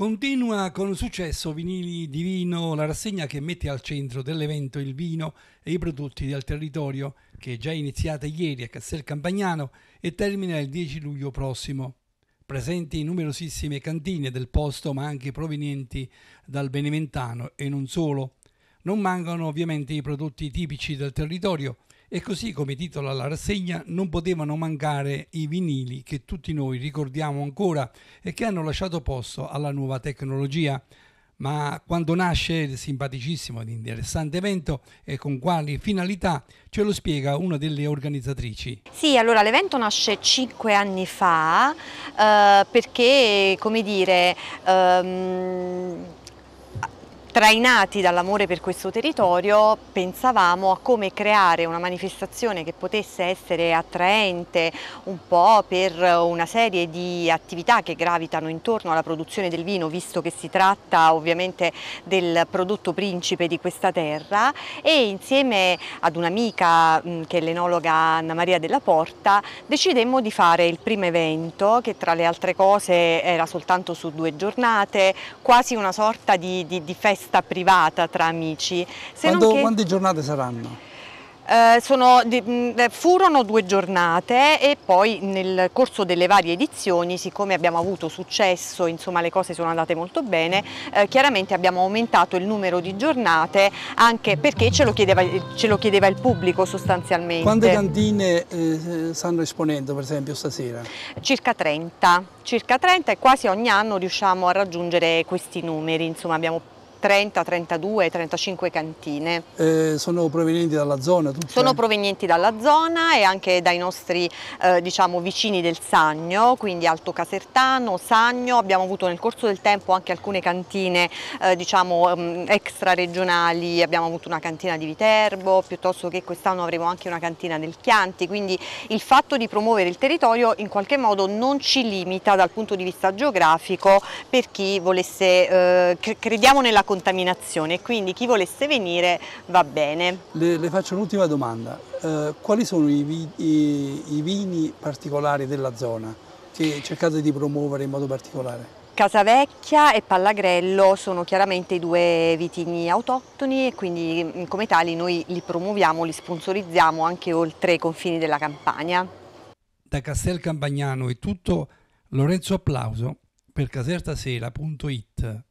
Continua con successo Vinili di Vino, la rassegna che mette al centro dell'evento il vino e i prodotti del territorio, che è già iniziata ieri a Castel Campagnano e termina il 10 luglio prossimo. Presenti numerosissime cantine del posto, ma anche provenienti dal Beneventano e non solo. Non mancano ovviamente i prodotti tipici del territorio, e così come titola la rassegna non potevano mancare i vinili che tutti noi ricordiamo ancora e che hanno lasciato posto alla nuova tecnologia. Ma quando nasce il simpaticissimo ed interessante evento e con quali finalità ce lo spiega una delle organizzatrici. Sì, allora l'evento nasce cinque anni fa eh, perché, come dire, ehm Trainati dall'amore per questo territorio pensavamo a come creare una manifestazione che potesse essere attraente un po' per una serie di attività che gravitano intorno alla produzione del vino visto che si tratta ovviamente del prodotto principe di questa terra e insieme ad un'amica mm, che è l'enologa Anna Maria della Porta decidemmo di fare il primo evento che tra le altre cose era soltanto su due giornate quasi una sorta di, di, di festa festa privata tra amici. Quando, che... Quante giornate saranno? Eh, sono, furono due giornate e poi nel corso delle varie edizioni, siccome abbiamo avuto successo, insomma le cose sono andate molto bene, eh, chiaramente abbiamo aumentato il numero di giornate anche perché ce lo chiedeva, ce lo chiedeva il pubblico sostanzialmente. Quante cantine eh, stanno esponendo per esempio stasera? Circa 30, circa 30 e quasi ogni anno riusciamo a raggiungere questi numeri, insomma abbiamo 30, 32, 35 cantine. Eh, sono provenienti dalla zona? Tutte? Sono provenienti dalla zona e anche dai nostri eh, diciamo, vicini del Sagno, quindi Alto Casertano, Sagno, abbiamo avuto nel corso del tempo anche alcune cantine eh, diciamo, mm, extra regionali, abbiamo avuto una cantina di Viterbo, piuttosto che quest'anno avremo anche una cantina del Chianti, quindi il fatto di promuovere il territorio in qualche modo non ci limita dal punto di vista geografico per chi volesse, eh, crediamo nella contaminazione, quindi chi volesse venire va bene. Le, le faccio un'ultima domanda, eh, quali sono i, vi, i, i vini particolari della zona che cercate di promuovere in modo particolare? Casavecchia e Pallagrello sono chiaramente i due vitigni autoctoni e quindi mm, come tali noi li promuoviamo, li sponsorizziamo anche oltre i confini della campagna. Da Castel Campagnano è tutto. Lorenzo Applauso per casertasera.it.